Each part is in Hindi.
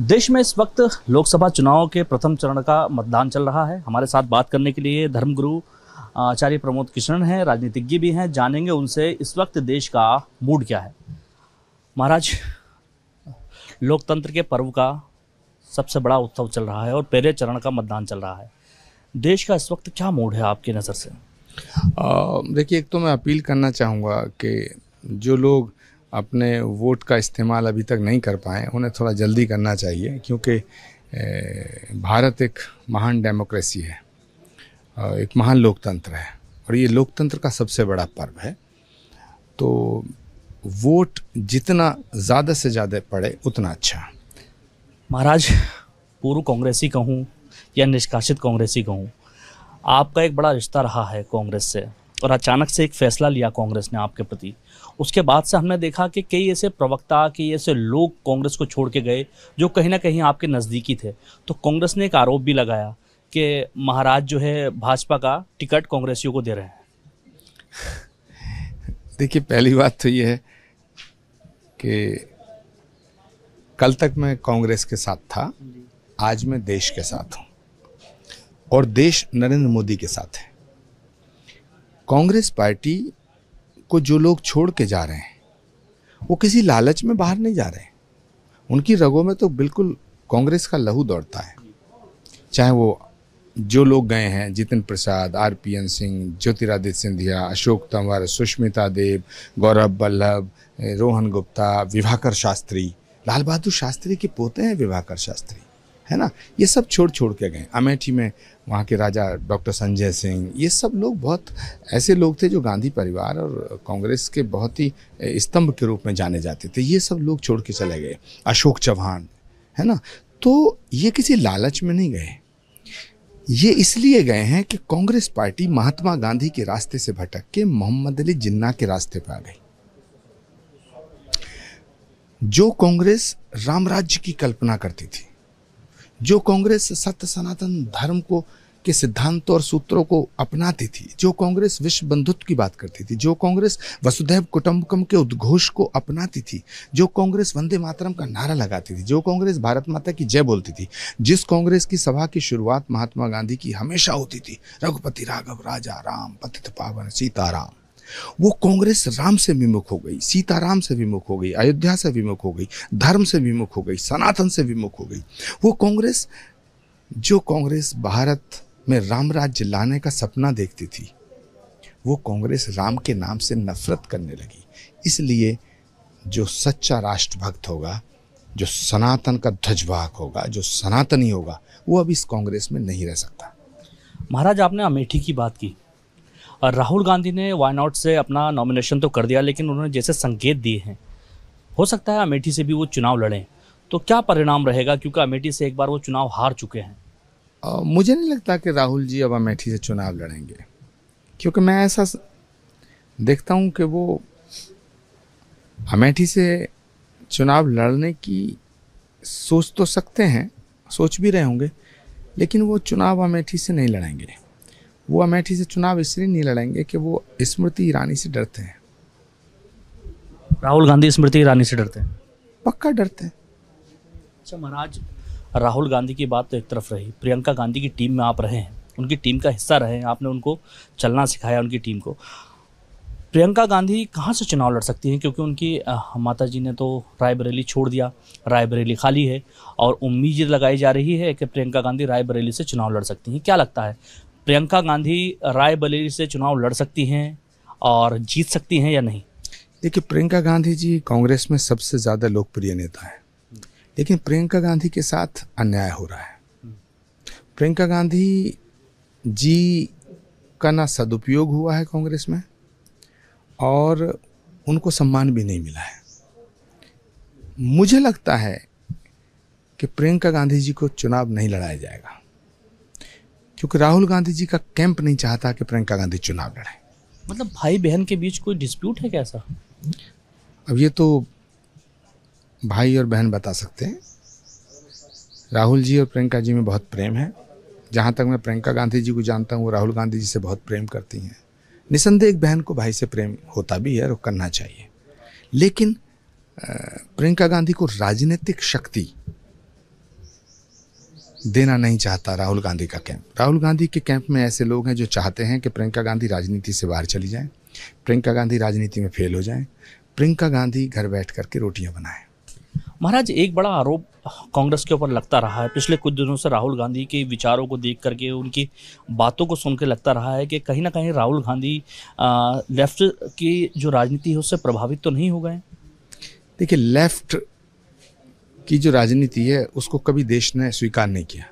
देश में इस वक्त लोकसभा चुनाव के प्रथम चरण का मतदान चल रहा है हमारे साथ बात करने के लिए धर्मगुरु आचार्य प्रमोद किशन हैं राजनीतिज्ञ भी हैं जानेंगे उनसे इस वक्त देश का मूड क्या है महाराज लोकतंत्र के पर्व का सबसे बड़ा उत्सव चल रहा है और पहले चरण का मतदान चल रहा है देश का इस वक्त क्या मूड है आपकी नज़र से देखिए एक तो मैं अपील करना चाहूँगा कि जो लोग अपने वोट का इस्तेमाल अभी तक नहीं कर पाए उन्हें थोड़ा जल्दी करना चाहिए क्योंकि भारत एक महान डेमोक्रेसी है एक महान लोकतंत्र है और ये लोकतंत्र का सबसे बड़ा पर्व है तो वोट जितना ज़्यादा से ज़्यादा पड़े उतना अच्छा महाराज पूर्व कांग्रेसी कहूँ या निष्कासित कांग्रेसी कहूँ आपका एक बड़ा रिश्ता रहा है कांग्रेस से और अचानक से एक फैसला लिया कांग्रेस ने आपके प्रति उसके बाद से हमने देखा कि कई ऐसे प्रवक्ता कई ऐसे लोग कांग्रेस को छोड़ के गए जो कहीं ना कहीं आपके नज़दीकी थे तो कांग्रेस ने एक आरोप भी लगाया कि महाराज जो है भाजपा का टिकट कांग्रेसियों को दे रहे हैं देखिए पहली बात तो ये है कि कल तक मैं कांग्रेस के साथ था आज मैं देश के साथ हूँ और देश नरेंद्र मोदी के साथ है कांग्रेस पार्टी को जो लोग छोड़ के जा रहे हैं वो किसी लालच में बाहर नहीं जा रहे हैं उनकी रगों में तो बिल्कुल कांग्रेस का लहू दौड़ता है चाहे वो जो लोग गए हैं Jitin Prasada R P N Singh Jyotiraditya Scindia Ashok Tanwar Sushmita Dev Gaurav Vallabh Rohan Gupta Vibhakar Shastri Lal Bahadur Shastri के पोते हैं विभाकर शास्त्री है ना ये सब छोड़ छोड़ के गए अमेठी में वहाँ के राजा डॉक्टर संजय सिंह ये सब लोग बहुत ऐसे लोग थे जो गांधी परिवार और कांग्रेस के बहुत ही स्तंभ के रूप में जाने जाते थे ये सब लोग छोड़ के चले गए अशोक चौहान है ना तो ये किसी लालच में नहीं गए ये इसलिए गए हैं कि कांग्रेस पार्टी महात्मा गांधी के रास्ते से भटक के मोहम्मद अली जिन्ना के रास्ते पर आ गई जो कांग्रेस रामराज्य की कल्पना करती थी जो कांग्रेस सत्य सनातन धर्म को के सिद्धांतों और सूत्रों को अपनाती थी जो कांग्रेस विश्व बंधुत्व की बात करती थी जो कांग्रेस वसुधैव कुटुंबकम के उद्घोष को अपनाती थी जो कांग्रेस वंदे मातरम का नारा लगाती थी जो कांग्रेस भारत माता की जय बोलती थी जिस कांग्रेस की सभा की शुरुआत महात्मा गांधी की हमेशा होती थी रघुपति राघव राजा राम पतित पावन सीताराम वो कांग्रेस राम से विमुख हो गई सीताराम से विमुख हो गई अयोध्या से विमुख हो गई धर्म से विमुख हो गई सनातन से विमुख हो गई वो कांग्रेस जो कांग्रेस भारत में राम राज्य लाने का सपना देखती थी वो कांग्रेस राम के नाम से नफरत करने लगी इसलिए जो सच्चा राष्ट्रभक्त होगा जो सनातन का ध्वजवाहक होगा जो सनातनी होगा वो अब इस कांग्रेस में नहीं रह सकता महाराज आपने अमेठी की बात की राहुल गांधी ने वायनॉट से अपना नॉमिनेशन तो कर दिया लेकिन उन्होंने जैसे संकेत दिए हैं हो सकता है अमेठी से भी वो चुनाव लड़ें तो क्या परिणाम रहेगा क्योंकि अमेठी से एक बार वो चुनाव हार चुके हैं आ, मुझे नहीं लगता कि राहुल जी अब अमेठी से चुनाव लड़ेंगे क्योंकि मैं ऐसा देखता हूँ कि वो अमेठी से चुनाव लड़ने की सोच तो सकते हैं सोच भी रहे होंगे लेकिन वो चुनाव अमेठी से नहीं लड़ेंगे वो अमेठी से चुनाव इसलिए नहीं लड़ेंगे कि वो स्मृति ईरानी से डरते हैं राहुल गांधी स्मृति ईरानी से डरते हैं पक्का डरते हैं अच्छा महाराज राहुल गांधी की बात तो एक तरफ रही प्रियंका गांधी की टीम में आप रहे हैं उनकी टीम का हिस्सा रहे हैं आपने उनको चलना सिखाया उनकी टीम को प्रियंका गांधी कहाँ से चुनाव लड़ सकती हैं क्योंकि उनकी माता जी ने तो रायबरेली छोड़ दिया रायबरेली खाली है और उम्मीद लगाई जा रही है कि प्रियंका गांधी रायबरेली से चुनाव लड़ सकती हैं क्या लगता है प्रियंका गांधी रायबरेली से चुनाव लड़ सकती हैं और जीत सकती हैं या नहीं देखिए प्रियंका गांधी जी कांग्रेस में सबसे ज़्यादा लोकप्रिय नेता हैं लेकिन प्रियंका गांधी के साथ अन्याय हो रहा है प्रियंका गांधी जी का ना सदुपयोग हुआ है कांग्रेस में और उनको सम्मान भी नहीं मिला है मुझे लगता है कि प्रियंका गांधी जी को चुनाव नहीं लड़ाया जाएगा क्योंकि राहुल गांधी जी का कैंप नहीं चाहता कि प्रियंका गांधी चुनाव लड़े मतलब भाई बहन के बीच कोई डिस्प्यूट है कैसा अब ये तो भाई और बहन बता सकते हैं राहुल जी और प्रियंका जी में बहुत प्रेम है जहाँ तक मैं प्रियंका गांधी जी को जानता हूँ वो राहुल गांधी जी से बहुत प्रेम करती हैं निसंदेह एक बहन को भाई से प्रेम होता भी है और करना चाहिए लेकिन प्रियंका गांधी को राजनीतिक शक्ति देना नहीं चाहता राहुल गांधी का कैंप राहुल गांधी के कैंप में ऐसे लोग हैं जो चाहते हैं कि प्रियंका गांधी राजनीति से बाहर चली जाएं प्रियंका गांधी राजनीति में फेल हो जाएं प्रियंका गांधी घर बैठ करके रोटियां बनाएं महाराज एक बड़ा आरोप कांग्रेस के ऊपर लगता रहा है पिछले कुछ दिनों से राहुल गांधी के विचारों को देख करके उनकी बातों को सुन के लगता रहा है कि कहीं ना कहीं राहुल गांधी लेफ्ट की जो राजनीति है उससे प्रभावित तो नहीं हो गए देखिए लेफ्ट की जो राजनीति है उसको कभी देश ने स्वीकार नहीं किया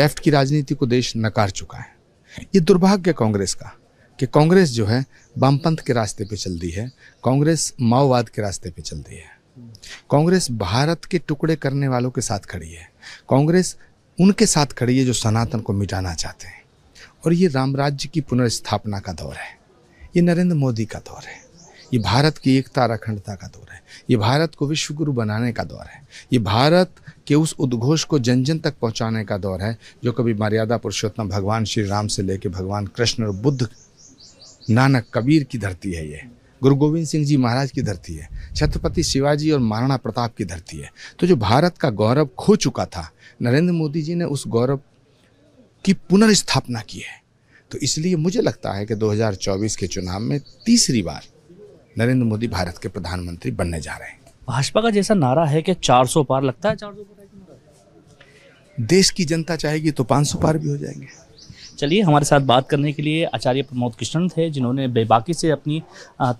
लेफ्ट की राजनीति को देश नकार चुका है ये दुर्भाग्य कांग्रेस का कि कांग्रेस जो है वामपंथ के रास्ते पे चलती है कांग्रेस माओवाद के रास्ते पे चलती है कांग्रेस भारत के टुकड़े करने वालों के साथ खड़ी है कांग्रेस उनके साथ खड़ी है जो सनातन को मिटाना चाहते हैं और ये रामराज्य की पुनर्स्थापना का दौर है ये नरेंद्र मोदी का दौर है ये भारत की एकता और अखंडता का दौर है ये भारत को विश्व गुरु बनाने का दौर है ये भारत के उस उद्घोष को जन जन तक पहुंचाने का दौर है जो कभी मर्यादा पुरुषोत्तम भगवान श्री राम से लेकर भगवान कृष्ण और बुद्ध नानक कबीर की धरती है ये गुरु गोविंद सिंह जी महाराज की धरती है छत्रपति शिवाजी और महाराणा प्रताप की धरती है तो जो भारत का गौरव खो चुका था नरेंद्र मोदी जी ने उस गौरव की पुनर्स्थापना की है तो इसलिए मुझे लगता है कि 2024 के चुनाव में तीसरी बार नरेंद्र मोदी भारत के प्रधानमंत्री बनने जा रहे हैं भाजपा का जैसा नारा है कि 400 पार लगता है 400 पार देश की जनता चाहेगी तो 500 पार भी हो जाएंगे चलिए हमारे साथ बात करने के लिए आचार्य प्रमोद कृष्ण थे जिन्होंने बेबाकी से अपनी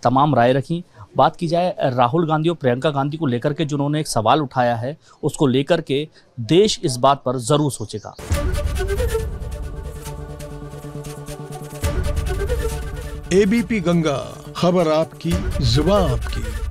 तमाम राय रखी बात की जाए राहुल गांधी और प्रियंका गांधी को लेकर के जिन्होंने एक सवाल उठाया है उसको लेकर के देश इस बात पर ज़रूर सोचेगा एबीपी गंगा खबर आपकी जुबा आपकी